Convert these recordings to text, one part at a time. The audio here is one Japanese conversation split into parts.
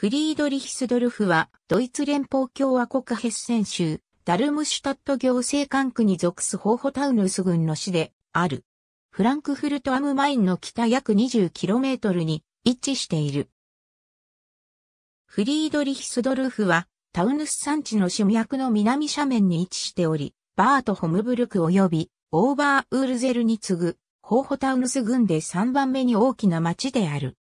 フリードリヒスドルフは、ドイツ連邦共和国ヘッセン州、ダルムシュタット行政管区に属すホーホタウヌス郡の市である。フランクフルトアムマインの北約 20km に位置している。フリードリヒスドルフは、タウヌス山地の主脈の南斜面に位置しており、バートホムブルク及びオーバーウールゼルに次ぐ、ホーホタウヌス郡で3番目に大きな町である。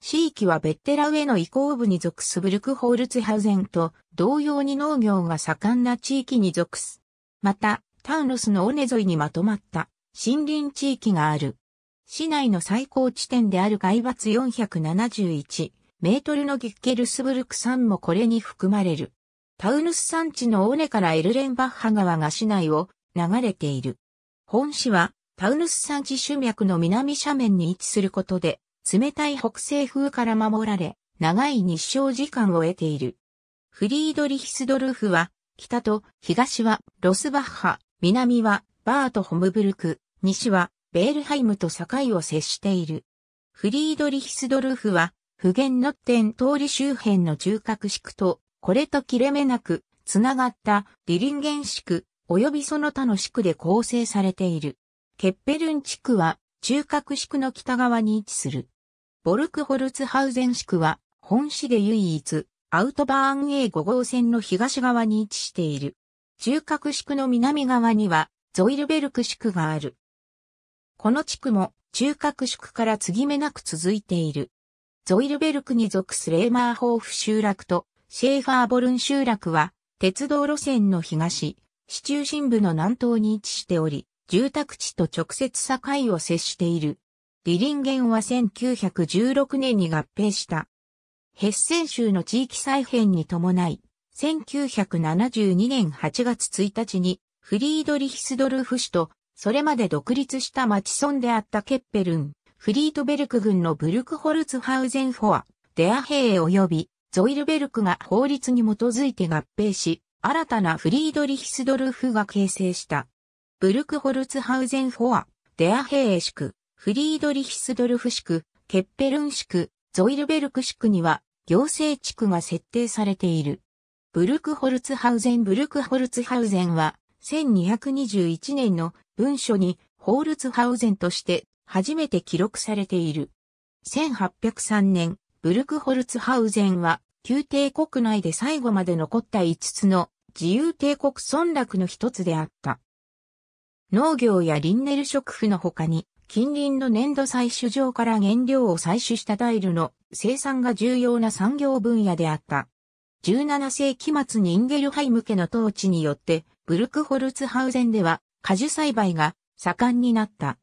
地域はベッテラウェの移行部に属すブルクホールツハウゼンと同様に農業が盛んな地域に属す。また、タウロスの尾根沿いにまとまった森林地域がある。市内の最高地点である海抜471メートルのギッケルスブルク山もこれに含まれる。タウヌス山地の尾根からエルレンバッハ川が市内を流れている。本市はタウヌス山地主脈の南斜面に位置することで冷たい北西風から守られ、長い日照時間を得ている。フリードリヒスドルフは、北と東はロスバッハ、南はバートホムブルク、西はベールハイムと境を接している。フリードリヒスドルフは、普賢の点通り周辺の中核区と、これと切れ目なく、つながったリリンゲン宿、及びその他の区で構成されている。ケッペルン地区は、中核区の北側に位置する。ボルクホルツハウゼン市区は、本市で唯一、アウトバーン A5 号線の東側に位置している。中核市区の南側には、ゾイルベルク市区がある。この地区も、中核市区から継ぎ目なく続いている。ゾイルベルクに属すレーマーホーフ集落と、シェーファーボルン集落は、鉄道路線の東、市中心部の南東に位置しており、住宅地と直接境を接している。リリンゲンは1916年に合併した。ヘッセン州の地域再編に伴い、1972年8月1日にフリードリヒスドルフ市と、それまで独立した町村であったケッペルン、フリートベルク軍のブルクホルツハウゼンフォア、デアヘイ及びゾイルベルクが法律に基づいて合併し、新たなフリードリヒスドルフが形成した。ブルクホルツハウゼンフォア、デアヘイ宿。フリードリヒスドルフ市区、ケッペルン市区、ゾイルベルク市区には行政地区が設定されている。ブルクホルツハウゼンブルクホルツハウゼンは1221年の文書にホールツハウゼンとして初めて記録されている。1803年、ブルクホルツハウゼンは宮廷国内で最後まで残った5つの自由帝国村落の一つであった。農業やリンネル食府の他に近隣の粘土採取場から原料を採取したタイルの生産が重要な産業分野であった。17世紀末にインゲルハイム家の統治によって、ブルクホルツハウゼンでは果樹栽培が盛んになった。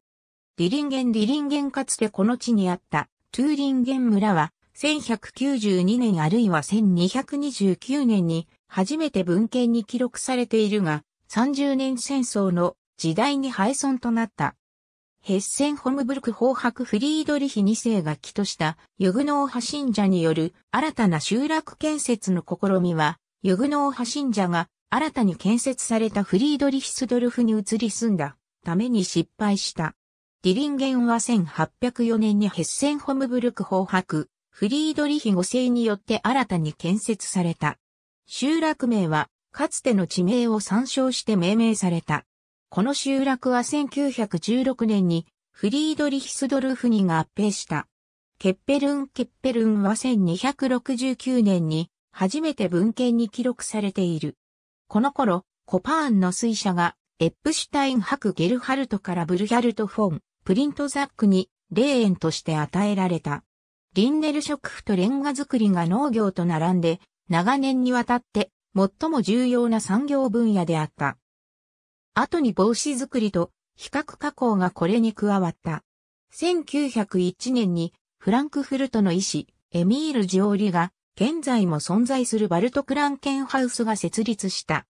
ディリンゲンディリンゲンかつてこの地にあったトゥーリンゲン村は1192年あるいは1229年に初めて文献に記録されているが30年戦争の時代に廃村となった。ヘッセンホムブルク法白フリードリヒ2世が起としたユグノー派信者による新たな集落建設の試みは、ユグノー派信者が新たに建設されたフリードリヒスドルフに移り住んだために失敗した。ディリンゲンは1804年にヘッセンホムブルク法白フリードリヒ5世によって新たに建設された。集落名はかつての地名を参照して命名された。この集落は1916年にフリードリヒスドルフに合併した。ケッペルン・ケッペルンは1269年に初めて文献に記録されている。この頃、コパーンの水車がエップシュタイン博ゲルハルトからブルヒャルト・フォン、プリントザックに霊園として与えられた。リンネル食府とレンガ作りが農業と並んで、長年にわたって最も重要な産業分野であった。後に帽子作りと比較加工がこれに加わった。1901年にフランクフルトの医師、エミール・ジオーリが、現在も存在するバルト・クランケンハウスが設立した。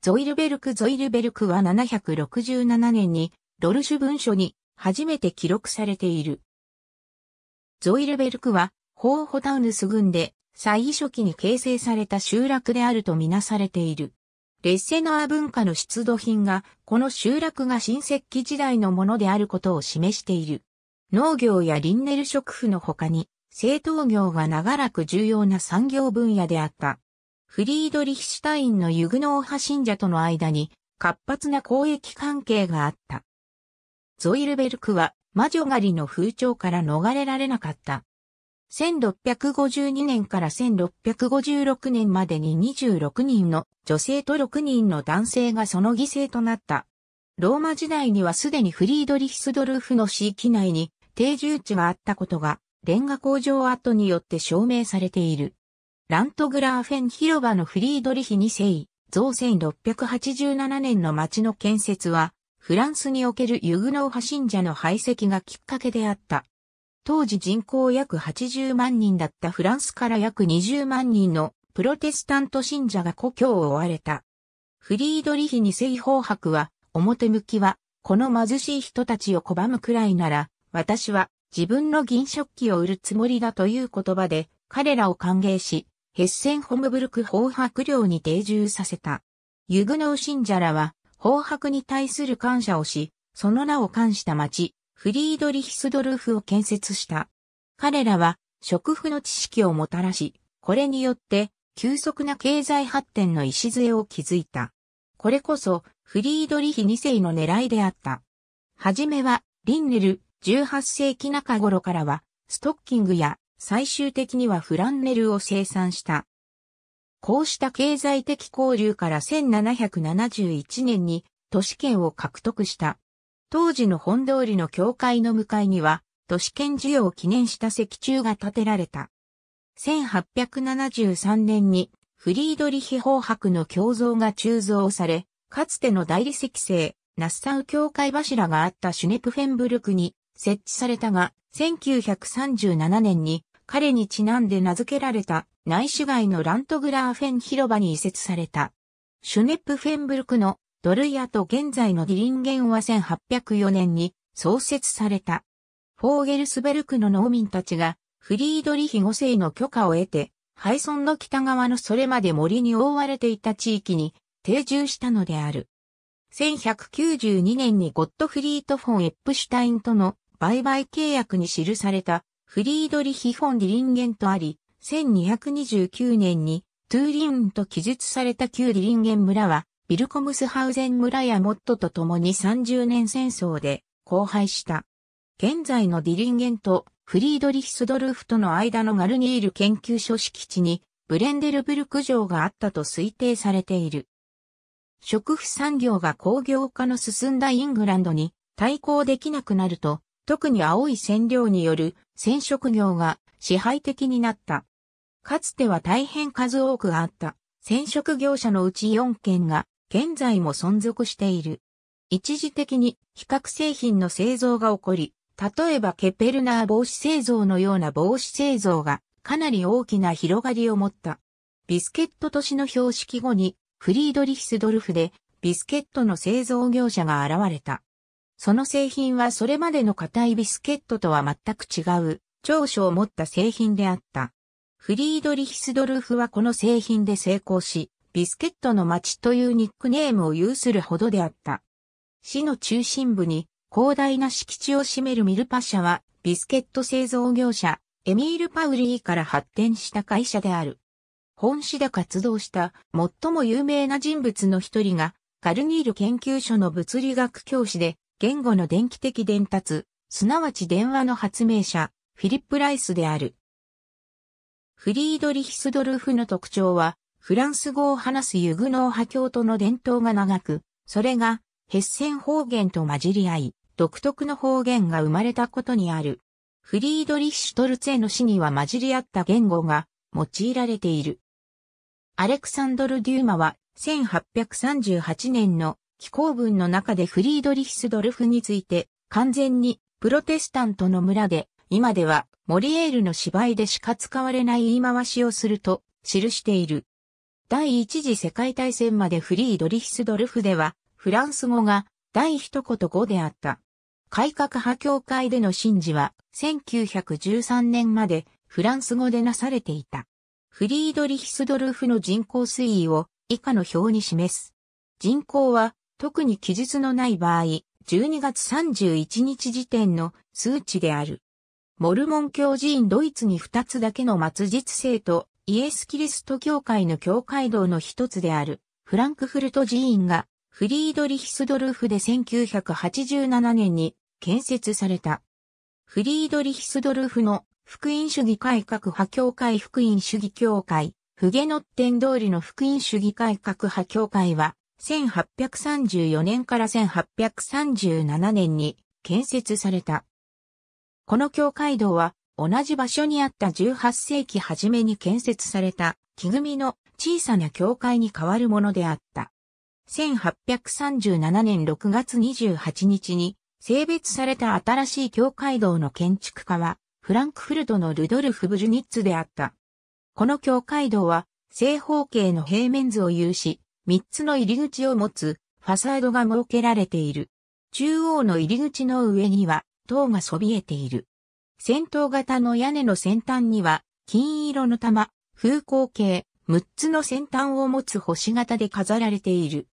ゾイルベルク・ゾイルベルクは767年に、ロルシュ文書に初めて記録されている。ゾイルベルクは、ホーホタウヌス郡で最初期に形成された集落であるとみなされている。レッセナー文化の出土品が、この集落が新石器時代のものであることを示している。農業やリンネル食府の他に、製陶業が長らく重要な産業分野であった。フリードリヒシュタインのユグノー派信者との間に活発な交易関係があった。ゾイルベルクは魔女狩りの風潮から逃れられなかった。1652年から1656年までに26人の女性と6人の男性がその犠牲となった。ローマ時代にはすでにフリードリヒスドルフの市域内に定住地があったことが、レンガ工場跡によって証明されている。ラントグラーフェン広場のフリードリヒ2世、造1687年の町の建設は、フランスにおけるユグノー派信者の排斥がきっかけであった。当時人口約80万人だったフランスから約20万人のプロテスタント信者が故郷を追われた。フリードリヒ二世法白は、表向きは、この貧しい人たちを拒むくらいなら、私は自分の銀食器を売るつもりだという言葉で、彼らを歓迎し、ヘッセンホムブルク法白領に定住させた。ユグノー信者らは、法白に対する感謝をし、その名を冠した町、フリードリヒスドルフを建設した。彼らは食婦の知識をもたらし、これによって急速な経済発展の礎を築いた。これこそフリードリヒ2世の狙いであった。はじめはリンネル18世紀中頃からはストッキングや最終的にはフランネルを生産した。こうした経済的交流から1771年に都市圏を獲得した。当時の本通りの教会の向かいには、都市圏需要を記念した石柱が建てられた。1873年にフリードリヒ法白の胸像が鋳造され、かつての大理石製、ナッサウ教会柱があったシュネプフェンブルクに設置されたが、1937年に彼にちなんで名付けられた内市街のラントグラーフェン広場に移設された。シュネプフェンブルクのドルアと現在のディリンゲンは1804年に創設された。フォーゲルスベルクの農民たちがフリードリヒ5世の許可を得て、ソンの北側のそれまで森に覆われていた地域に定住したのである。1192年にゴットフリート・フォン・エップシュタインとの売買契約に記されたフリードリヒ・フォン・ディリンゲンとあり、1229年にトゥーリンと記述された旧ディリンゲン村はビルコムスハウゼン村やモットと共に30年戦争で荒廃した。現在のディリンゲンとフリードリヒスドルフとの間のガルニール研究所敷地にブレンデルブルク城があったと推定されている。食婦産業が工業化の進んだイングランドに対抗できなくなると、特に青い染料による染色業が支配的になった。かつては大変数多くあった染色業者のうち4件が現在も存続している。一時的に比較製品の製造が起こり、例えばケペルナー帽子製造のような帽子製造がかなり大きな広がりを持った。ビスケット都市の標識後にフリードリヒスドルフでビスケットの製造業者が現れた。その製品はそれまでの硬いビスケットとは全く違う長所を持った製品であった。フリードリヒスドルフはこの製品で成功し、ビスケットの町というニックネームを有するほどであった。市の中心部に広大な敷地を占めるミルパ社は、ビスケット製造業者、エミール・パウリーから発展した会社である。本市で活動した最も有名な人物の一人が、カルニール研究所の物理学教師で、言語の電気的伝達、すなわち電話の発明者、フィリップ・ライスである。フリードリヒスドルフの特徴は、フランス語を話すユグノー派教徒の伝統が長く、それがヘッセン方言と混じり合い、独特の方言が生まれたことにある。フリードリッシュ・トルツェの死には混じり合った言語が用いられている。アレクサンドル・デューマは1838年の紀行文の中でフリードリヒスドルフについて完全にプロテスタントの村で今ではモリエールの芝居でしか使われない言い回しをすると記している。第一次世界大戦までフリードリヒスドルフでは、フランス語が第一言語であった。改革派協会での神事は、1913年までフランス語でなされていた。フリードリヒスドルフの人口推移を以下の表に示す。人口は、特に記述のない場合、12月31日時点の数値である。モルモン教寺院ドイツに2つだけの末日生とイエス・キリスト教会の教会堂の一つである、フランクフルト寺院が、フリードリヒスドルフで1987年に建設された。フリードリヒスドルフの福音主義改革派教会福音主義教会、フゲノッテン通りの福音主義改革派教会は、1834年から1837年に建設された。この教会堂は同じ場所にあった18世紀初めに建設された木組みの小さな教会に代わるものであった。1837年6月28日に性別された新しい教会堂の建築家はフランクフルトのルドルフ・ブジュニッツであった。この教会堂は正方形の平面図を有し、3つの入り口を持つファサードが設けられている。中央の入り口の上には塔がそびえている。戦闘型の屋根の先端には、金色の玉、風光系、6つの先端を持つ星型で飾られている。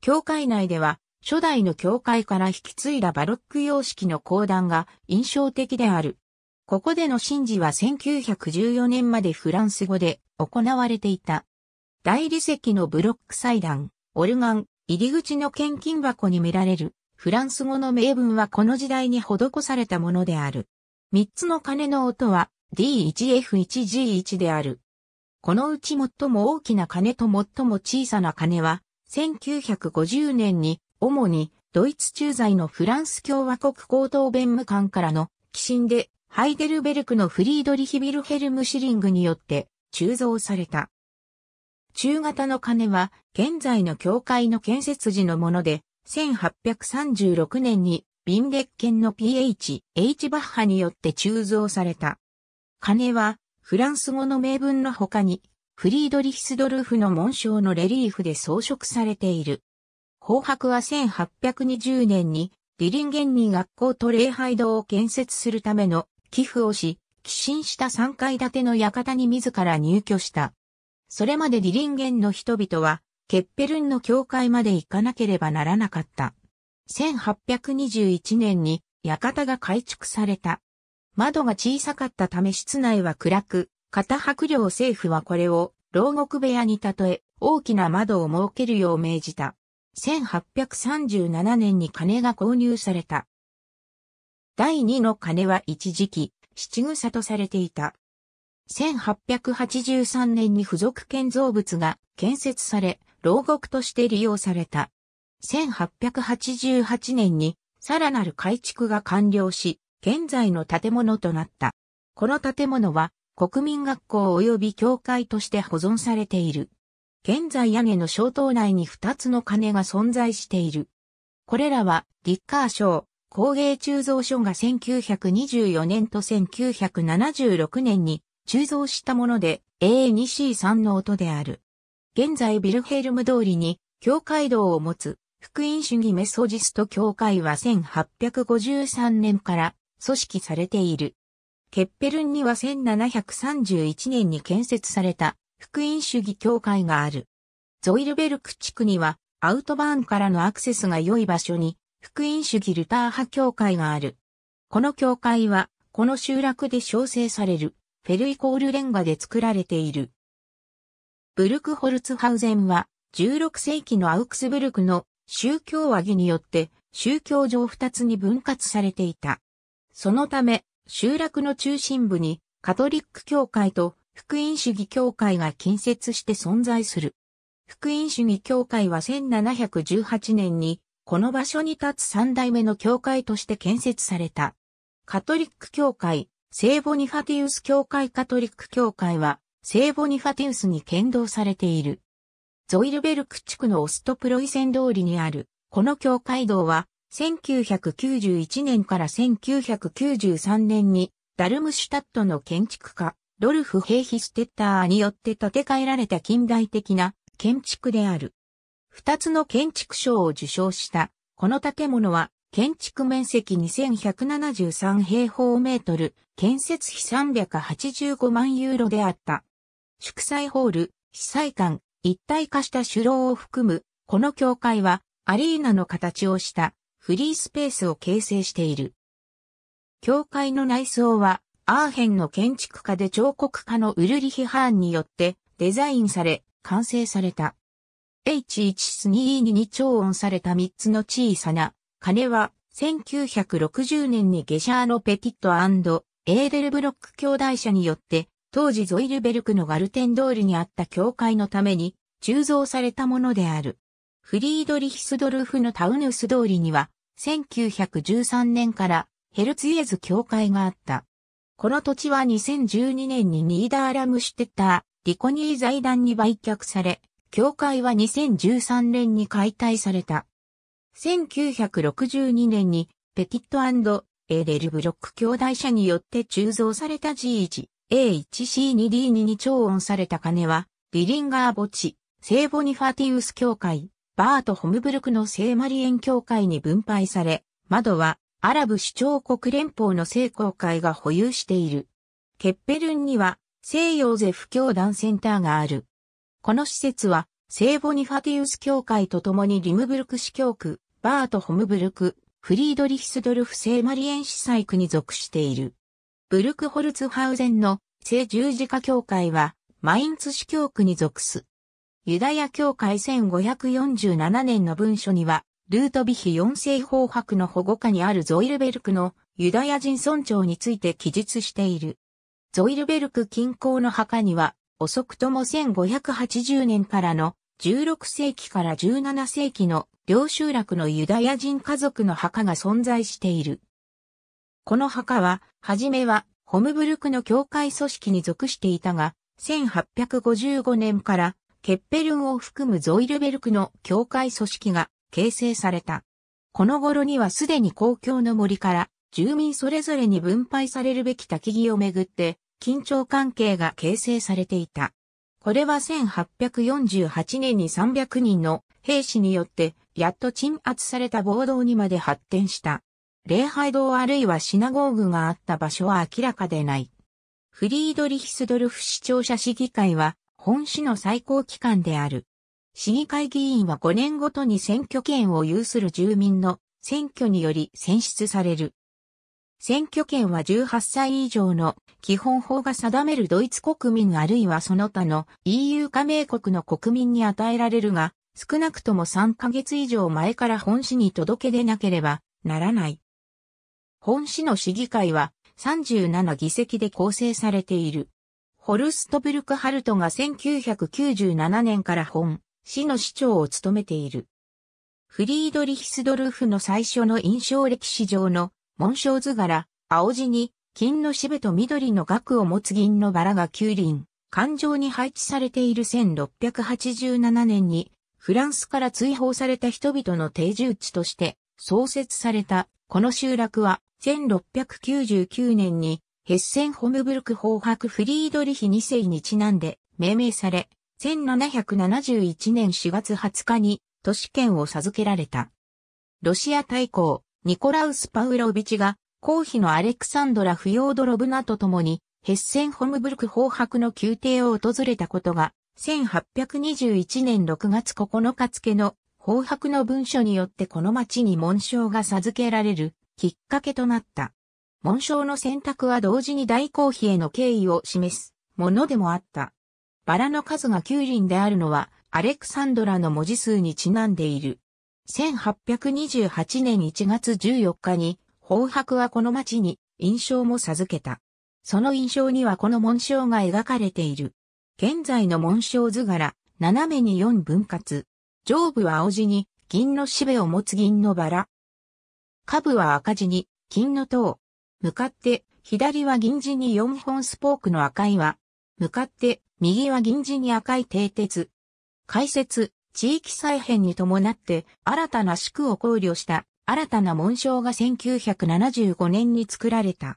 教会内では、初代の教会から引き継いだバロック様式の講談が印象的である。ここでの神事は1914年までフランス語で行われていた。大理石のブロック祭壇、オルガン、入り口の献金箱に見られるフランス語の名文はこの時代に施されたものである。三つの鐘の音は D1F1G1 である。このうち最も大きな鐘と最も小さな鐘は、1950年に主にドイツ駐在のフランス共和国高等弁務官からの寄進でハイデルベルクのフリードリヒ・ビルヘルム・シリングによって鋳造された。中型の鐘は現在の教会の建設時のもので1836年にビンレッケンの PH、H バッハによって鋳造された。鐘は、フランス語の名文の他に、フリードリヒスドルフの紋章のレリーフで装飾されている。紅白は1820年に、ディリンゲンに学校と礼拝堂を建設するための寄付をし、寄進した3階建ての館に自ら入居した。それまでディリンゲンの人々は、ケッペルンの教会まで行かなければならなかった。1821年に館が改築された。窓が小さかったため室内は暗く、片白領政府はこれを牢獄部屋に例え、大きな窓を設けるよう命じた。1837年に金が購入された。第2の金は一時期、七草とされていた。1883年に付属建造物が建設され、牢獄として利用された。1888年にさらなる改築が完了し、現在の建物となった。この建物は国民学校及び教会として保存されている。現在屋根の小塔内に2つの鐘が存在している。これらは、リッカー賞、工芸鋳造所が1924年と1976年に鋳造したもので A2C3 の音である。現在ビルヘルム通りに、教会道を持つ福音主義メソジスト教会は1853年から組織されている。ケッペルンには1731年に建設された福音主義教会がある。ゾイルベルク地区にはアウトバーンからのアクセスが良い場所に福音主義ルター派教会がある。この教会はこの集落で称生されるフェルイコールレンガで作られている。ブルクホルツハウゼンは16世紀のアウクスブルクの宗教和議によって宗教上二つに分割されていた。そのため、集落の中心部にカトリック教会と福音主義教会が近接して存在する。福音主義教会は1718年にこの場所に立つ三代目の教会として建設された。カトリック教会、聖ボニファティウス教会カトリック教会は聖ボニファティウスに剣道されている。ゾイルベルク地区のオストプロイセン通りにある、この教会堂は、1991年から1993年に、ダルムシュタットの建築家、ドルフ・ヘイヒステッターによって建て替えられた近代的な建築である。二つの建築賞を受賞した、この建物は、建築面積2173平方メートル、建設費385万ユーロであった。祝祭ホール、被災館、一体化した主楼を含む、この教会はアリーナの形をしたフリースペースを形成している。教会の内装はアーヘンの建築家で彫刻家のウルリヒ・ハーンによってデザインされ完成された。h 1 2 2 e に超音された3つの小さな鐘は1960年にゲシャーのペティットエーデルブロック兄弟社によって当時ゾイルベルクのガルテン通りにあった教会のために鋳造されたものである。フリードリヒスドルフのタウヌス通りには、1913年からヘルツイエズ教会があった。この土地は2012年にニーダーラムシュテッター、リコニー財団に売却され、教会は2013年に解体された。1962年にペティットエレルブロック兄弟社によって鋳造された G1 A1C2D2 に超音された鐘は、リリンガー墓地、聖ボニファティウス教会、バート・ホムブルクの聖マリエン教会に分配され、窓はアラブ首長国連邦の聖公会が保有している。ケッペルンには聖ヨーゼフ教団センターがある。この施設は聖ボニファティウス教会と共にリムブルク市教区、バート・ホムブルク、フリードリヒスドルフ聖マリエン司祭区に属している。ブルクホルツハウゼンの聖十字架教会は、マインツ市教区に属す。ユダヤ教会1547年の文書には、ルートビヒ4世法白の保護下にあるゾイルベルクのユダヤ人村長について記述している。ゾイルベルク近郊の墓には、遅くとも1580年からの16世紀から17世紀の両集落のユダヤ人家族の墓が存在している。この墓は、はじめは、ホムブルクの教会組織に属していたが、1855年から、ケッペルンを含むゾイルベルクの教会組織が形成された。この頃にはすでに公共の森から、住民それぞれに分配されるべき焚木をめぐって、緊張関係が形成されていた。これは1848年に300人の兵士によって、やっと鎮圧された暴動にまで発展した。礼拝堂あるいはシナゴーグがあった場所は明らかでない。フリードリヒスドルフ市庁舎市議会は本市の最高機関である。市議会議員は5年ごとに選挙権を有する住民の選挙により選出される。選挙権は18歳以上の基本法が定めるドイツ国民あるいはその他の EU 加盟国の国民に与えられるが、少なくとも3ヶ月以上前から本市に届け出なければならない。本市の市議会は37議席で構成されている。ホルストブルクハルトが1997年から本市の市長を務めている。フリードリヒスドルフの最初の印象歴史上の紋章図柄、青地に金のしべと緑の額を持つ銀のバラが9輪、環状に配置されている1687年にフランスから追放された人々の定住地として創設されたこの集落は1699年にヘッセンホムブルク法白フリードリヒ2世にちなんで命名され、1771年4月20日に都市圏を授けられた。ロシア大公、ニコラウス・パウロビチが、皇妃のアレクサンドラ・フヨードロブナと共に、ヘッセンホムブルク法白の宮廷を訪れたことが、1821年6月9日付の法白の文書によってこの町に紋章が授けられるきっかけとなった。紋章の選択は同時に大公妃への敬意を示すものでもあった。バラの数が9輪であるのは、アレクサンドラの文字数にちなんでいる。1828年1月14日に、宝白はこの町に印象も授けた。その印象にはこの紋章が描かれている。現在の紋章図柄、斜めに4分割。上部は青地に、銀のしべを持つ銀のバラ、下部は赤地に金の塔。向かって左は銀地に4本スポークの赤い輪。向かって右は銀地に赤い蹄鉄。解説、地域再編に伴って新たな宿を考慮した新たな紋章が1975年に作られた。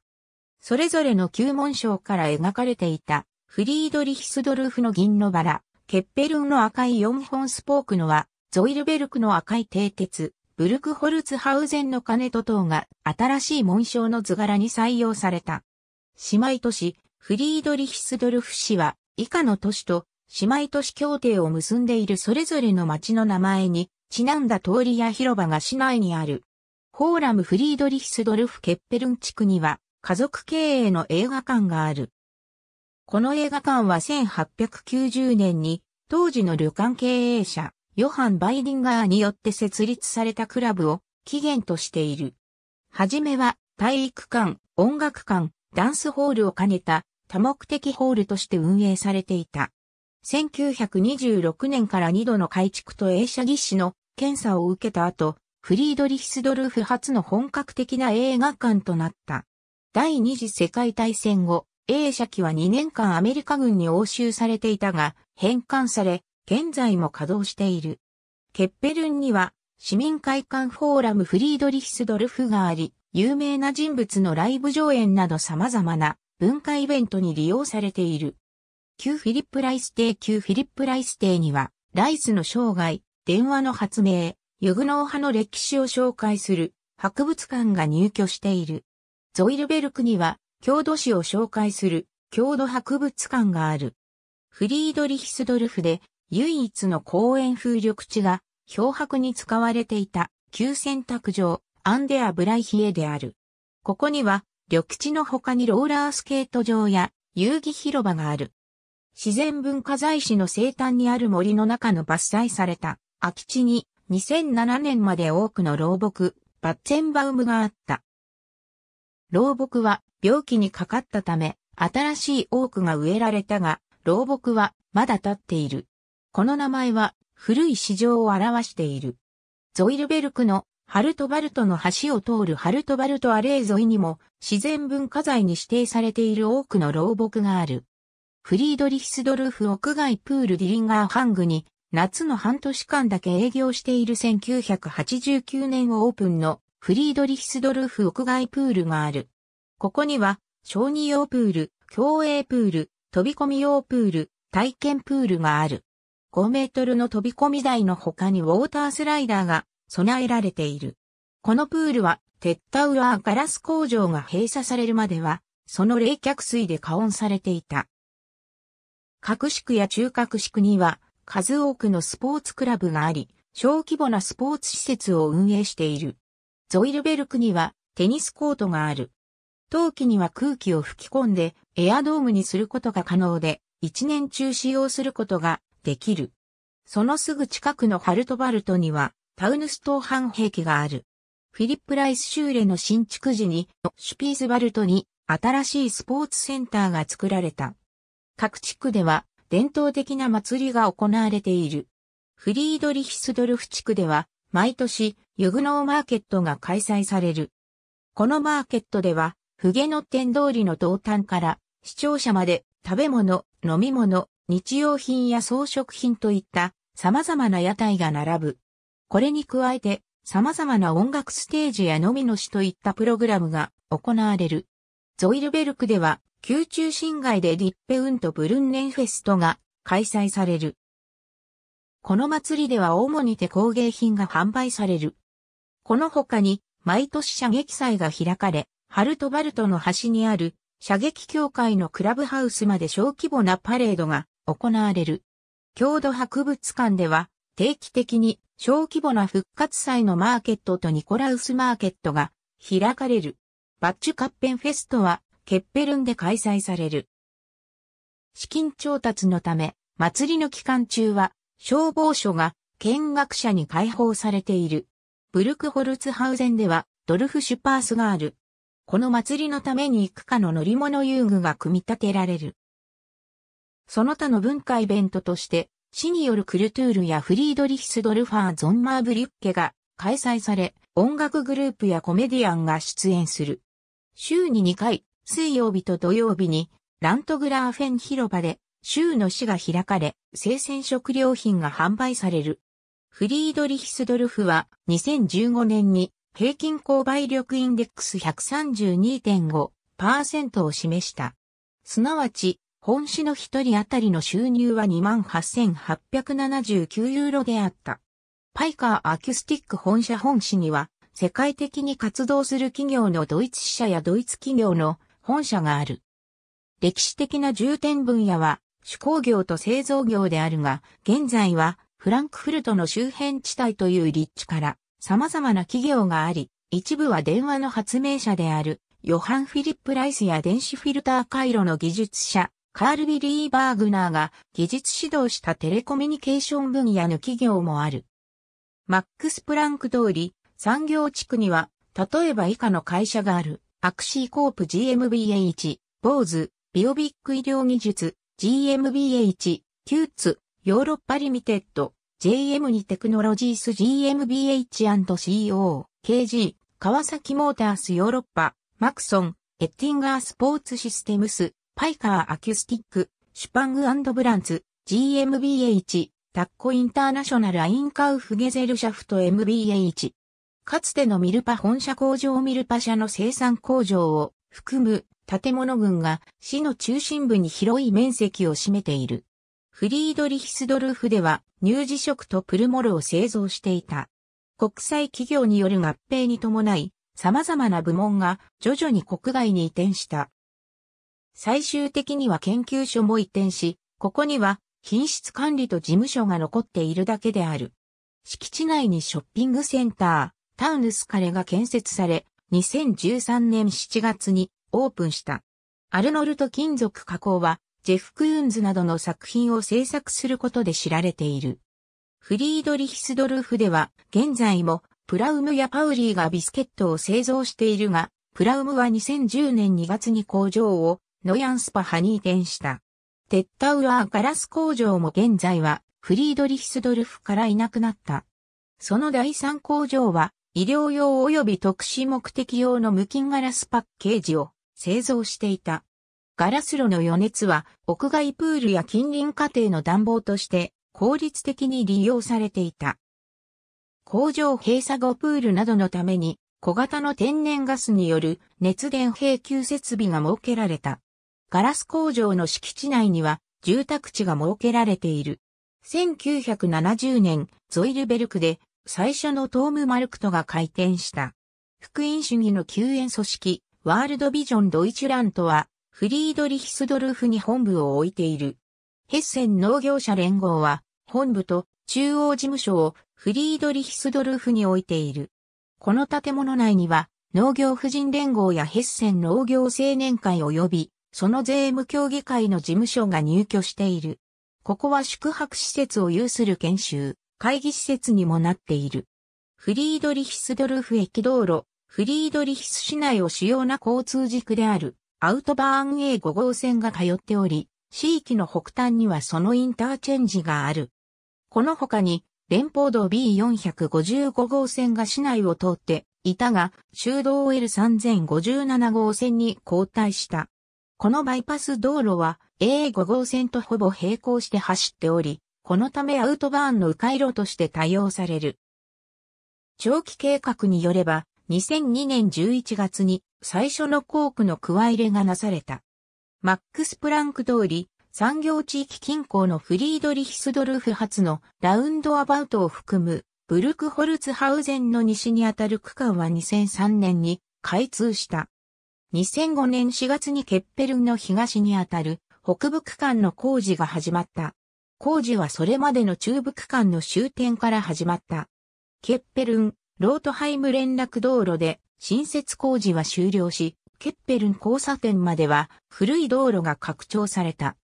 それぞれの旧紋章から描かれていたフリードリヒスドルフの銀のバラ、ケッペルンの赤い4本スポークのは、ゾイルベルクの赤い蹄鉄、ブルクホルツハウゼンの金と塔が新しい紋章の図柄に採用された。姉妹都市、フリードリヒスドルフ市は以下の都市と姉妹都市協定を結んでいるそれぞれの町の名前にちなんだ通りや広場が市内にある。フォーラムフリードリヒスドルフ・ケッペルン地区には家族経営の映画館がある。この映画館は1890年に当時の旅館経営者ヨハン・バイディンガーによって設立されたクラブを起源としている。はじめは体育館、音楽館、ダンスホールを兼ねた多目的ホールとして運営されていた。1926年から2度の改築と映写技師の検査を受けた後、フリードリヒスドルフ初の本格的な映画館となった。第二次世界大戦後、映写機は2年間アメリカ軍に押収されていたが、返還され、現在も稼働している。ケッペルンには市民会館フォーラムフリードリヒスドルフがあり、有名な人物のライブ上演など様々な文化イベントに利用されている。旧フィリップ・ライス帝、旧フィリップ・ライス帝には、ライスの生涯、電話の発明、ユグノー派の歴史を紹介する博物館が入居している。ゾイルベルクには、郷土史を紹介する郷土博物館がある。フリードリヒスドルフで唯一の公園風緑地が漂白に使われていた旧洗濯場アンデア・ブライヒエである。ここには緑地の他にローラースケート場や遊戯広場がある。自然文化財史の生誕にある森の中の伐採された空き地に2007年まで多くの老木、バッツェンバウムがあった。老木は病気にかかったため新しい多くが植えられたが、老木はまだ立っている。この名前は古い市場を表している。ゾイルベルクのハルトバルトの橋を通るハルトバルトアレー沿いにも自然文化財に指定されている多くの老木がある。フリードリヒスドルフ屋外プールディリンガーハングに夏の半年間だけ営業している1989年オープンのフリードリヒスドルフ屋外プールがある。ここには小児用プール、競泳プール、飛び込み用プール、体験プールがある。5メートルの飛び込み台の他にウォータースライダーが備えられている。このプールは、テッタウラーガラス工場が閉鎖されるまでは、その冷却水で加温されていた。各宿や中核宿には、数多くのスポーツクラブがあり、小規模なスポーツ施設を運営している。ゾイルベルクには、テニスコートがある。陶器には空気を吹き込んで、エアドームにすることが可能で、一年中使用することができる。そのすぐ近くのハルトバルトには、タウヌストーハンがある。フィリップ・ライス・シューレの新築時に、シュピーズバルトに新しいスポーツセンターが作られた。各地区では伝統的な祭りが行われている。フリードリヒスドルフ地区では、毎年、ユグノーマーケットが開催される。このマーケットでは、フゲノッテン通りの東端から、視聴者まで、食べ物、飲み物、日用品や装飾品といった様々な屋台が並ぶ。これに加えて様々な音楽ステージや飲みの詩といったプログラムが行われる。ゾイルベルクでは、宮中侵街でディッペウンとブルンネンフェストが開催される。この祭りでは主に手工芸品が販売される。この他に、毎年射撃祭が開かれ、ハルトバルトの端にある射撃協会のクラブハウスまで小規模なパレードが行われる。郷土博物館では定期的に小規模な復活祭のマーケットとニコラウスマーケットが開かれる。バッチュカッペンフェストはケッペルンで開催される。資金調達のため、祭りの期間中は消防署が見学者に開放されている。ブルクホルツハウゼンではドルフシュパースがある。この祭りのために行くかの乗り物遊具が組み立てられる。その他の文化イベントとして、市によるクルトゥールやフリードリヒスドルファー・ゾンマーブリュッケが開催され、音楽グループやコメディアンが出演する。週に2回、水曜日と土曜日に、ラントグラーフェン広場で、州の市が開かれ、生鮮食料品が販売される。フリードリヒスドルフは、2015年に、平均購買力インデックス132.5%を示した。すなわち、本市の一人当たりの収入は28,879ユーロであった。パイカーアキュスティック本社本市には、世界的に活動する企業のドイツ支社やドイツ企業の本社がある。歴史的な重点分野は、手工業と製造業であるが、現在はフランクフルトの周辺地帯という立地から様々な企業があり、一部は電話の発明者であるヨハン・フィリップ・ライスや電子フィルター回路の技術者、カール・ビリー・バーグナーが技術指導したテレコミュニケーション分野の企業もある。マックス・プランク通り、産業地区には、例えば以下の会社がある、アクシーコープ GMBH、ボーズ、ビオビック医療技術、GMBH、キューツ、ヨーロッパリミテッド、JM にテクノロジース GMBH&CO、KG、川崎モータースヨーロッパ、マクソン、エッティンガースポーツシステムス、パイカーアキュスティック、シュパングブランツ、GMBH、タッコインターナショナルアインカウフゲゼルシャフト MBH。かつてのミルパ本社工場ミルパ社の生産工場を含む建物群が市の中心部に広い面積を占めている。フリードリヒスドルフでは乳児食とプルモルを製造していた。国際企業による合併に伴い、様々な部門が徐々に国外に移転した。最終的には研究所も移転し、ここには品質管理と事務所が残っているだけである。敷地内にショッピングセンター、タウヌスカレが建設され、2013年7月にオープンした。アルノルト金属加工は、ジェフ・クーンズなどの作品を制作することで知られている。フリードリヒスドルフでは、現在も、プラウムやパウリーがビスケットを製造しているが、プラウムは2010年2月に工場をノヤンスパハに移転した。テッタウラーガラス工場も現在はフリードリヒスドルフからいなくなった。その第三工場は医療用及び特殊目的用の無菌ガラスパッケージを製造していた。ガラス炉の余熱は屋外プールや近隣家庭の暖房として効率的に利用されていた。工場閉鎖後プールなどのために小型の天然ガスによる熱電平給設備が設けられた。ガラス工場の敷地内には住宅地が設けられている。1970年、ゾイルベルクで最初のトーム・マルクトが開店した。福音主義の救援組織、ワールドビジョン・ドイチュラントは、フリードリヒスドルフに本部を置いている。ヘッセン農業者連合は、本部と中央事務所をフリードリヒスドルフに置いている。この建物内には、農業婦人連合やヘッセン農業青年会及びその税務協議会の事務所が入居している。ここは宿泊施設を有する研修、会議施設にもなっている。フリードリヒスドルフ駅道路、フリードリヒス市内を主要な交通軸である、アウトバーン A5 号線が通っており、地域の北端にはそのインターチェンジがある。この他に、連邦道 B455 号線が市内を通っていたが、修道 L3057 号線に交代した。このバイパス道路は A5 号線とほぼ並行して走っており、このためアウトバーンの迂回路として多用される。長期計画によれば、2002年11月に最初の工区の加入れがなされた。マックスプランク通り、産業地域近郊のフリードリヒスドルフ発のラウンドアバウトを含むブルクホルツハウゼンの西にあたる区間は2003年に開通した。2005年4月にケッペルンの東にあたる北部区間の工事が始まった。工事はそれまでの中部区間の終点から始まった。ケッペルン、ロートハイム連絡道路で新設工事は終了し、ケッペルン交差点までは古い道路が拡張された。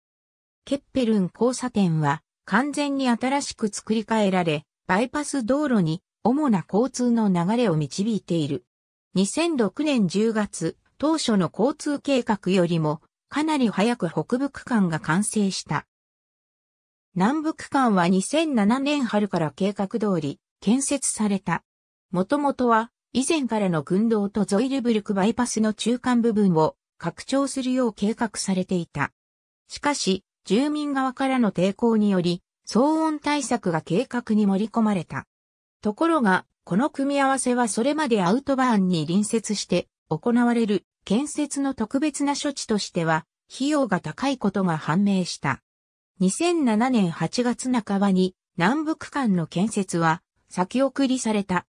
ケッペルン交差点は完全に新しく作り変えられ、バイパス道路に主な交通の流れを導いている。2006年10月、当初の交通計画よりもかなり早く北部区間が完成した。南部区間は2007年春から計画通り建設された。もともとは以前からの軍道とゾイルブルクバイパスの中間部分を拡張するよう計画されていた。しかし、住民側からの抵抗により、騒音対策が計画に盛り込まれた。ところが、この組み合わせはそれまでアウトバーンに隣接して行われる建設の特別な処置としては、費用が高いことが判明した。2007年8月半ばに南部区間の建設は先送りされた。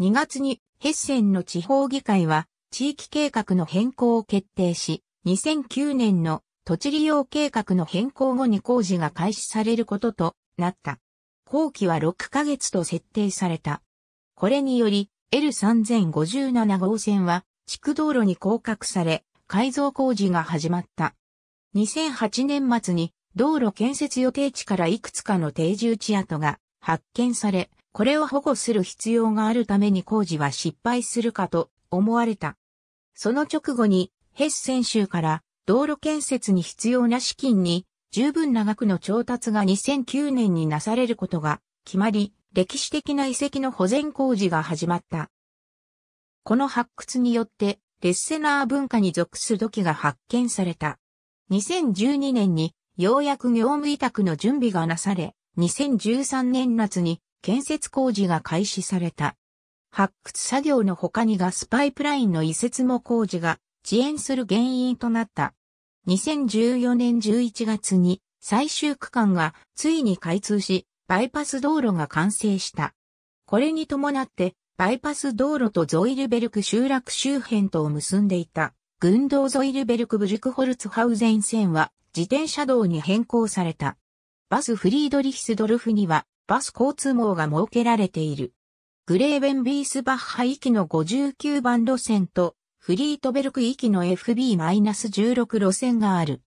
2月にヘッセンの地方議会は地域計画の変更を決定し、2009年の土地利用計画の変更後に工事が開始されることとなった。工期は6ヶ月と設定された。これにより、L3057 号線は地区道路に降格され、改造工事が始まった。2008年末に道路建設予定地からいくつかの定住地跡が発見され、これを保護する必要があるために工事は失敗するかと思われた。その直後にヘッセンから道路建設に必要な資金に十分な額の調達が2009年になされることが決まり、歴史的な遺跡の保全工事が始まった。この発掘によって、レッセナー文化に属す土器が発見された。2012年に、ようやく業務委託の準備がなされ、2013年夏に建設工事が開始された。発掘作業の他にガスパイプラインの移設も工事が遅延する原因となった。2014年11月に最終区間がついに開通し、バイパス道路が完成した。これに伴ってバイパス道路とゾイルベルク集落周辺とを結んでいた、軍道ゾイルベルクブュクホルツハウゼン線は自転車道に変更された。バスフリードリヒスドルフにはバス交通網が設けられている。グレーベンビースバッハ行きの59番路線とフリートベルク行きの FB-16 路線がある。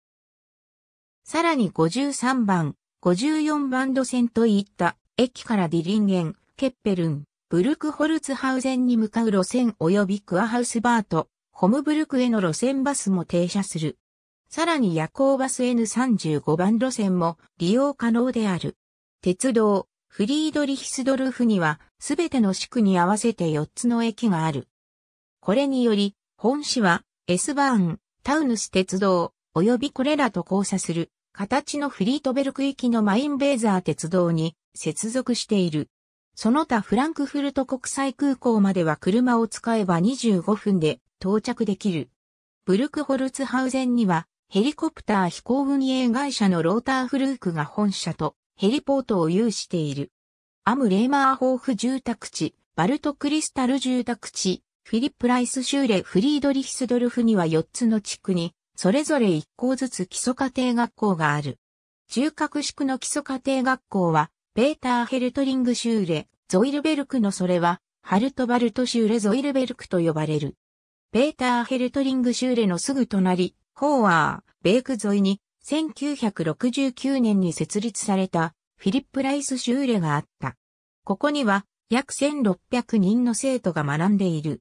さらに53番、54番路線といった駅からディリンゲン、ケッペルン、ブルクホルツハウゼンに向かう路線及びクアハウスバート、ホムブルクへの路線バスも停車する。さらに夜行バス N35 番路線も利用可能である。鉄道、フリードリヒスドルフには、すべての地区に合わせて4つの駅がある。これにより、本市は、エスバーン、タウヌス鉄道、及びこれらと交差する、形のフリートベル行域のマインベーザー鉄道に接続している。その他フランクフルト国際空港までは車を使えば25分で到着できる。ブルクホルツハウゼンにはヘリコプター飛行運営会社のローターフルークが本社とヘリポートを有している。アム・レーマーホーフ住宅地、バルト・クリスタル住宅地、フィリップ・ライス・シューレ・フリードリヒスドルフには4つの地区に、それぞれ1校ずつ基礎家庭学校がある。中核宿の基礎家庭学校は、ペーター・ヘルトリング・シューレ、ゾイルベルクのそれは、ハルトバルト・シューレ・ゾイルベルクと呼ばれる。ペーター・ヘルトリング・シューレのすぐ隣、ホーワー、ベーク沿いに、1969年に設立された、フィリップ・ライス・シューレがあった。ここには、約1600人の生徒が学んでいる。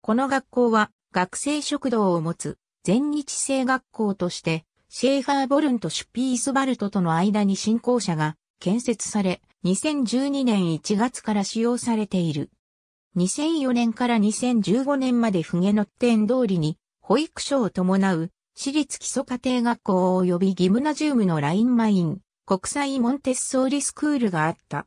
この学校は、学生食堂を持つ、全日制学校として、シェーファー・ボルンとシュピースバルトとの間に進行者が建設され、2012年1月から使用されている。2004年から2015年まで冬の点通りに、保育所を伴う、私立基礎家庭学校及びギムナジウムのラインマイン、国際モンテッソーリスクールがあった。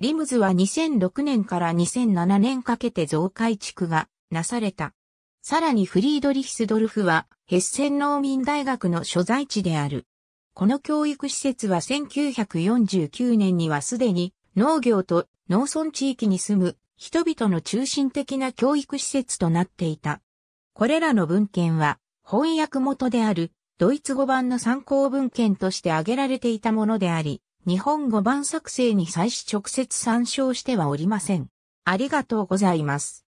リムズは2006年から2007年かけて増改築がなされた。さらにフリードリヒスドルフは、ヘッセン農民大学の所在地である。この教育施設は1949年にはすでに農業と農村地域に住む人々の中心的な教育施設となっていた。これらの文献は翻訳元であるドイツ語版の参考文献として挙げられていたものであり、日本語版作成に際し直接参照してはおりません。ありがとうございます。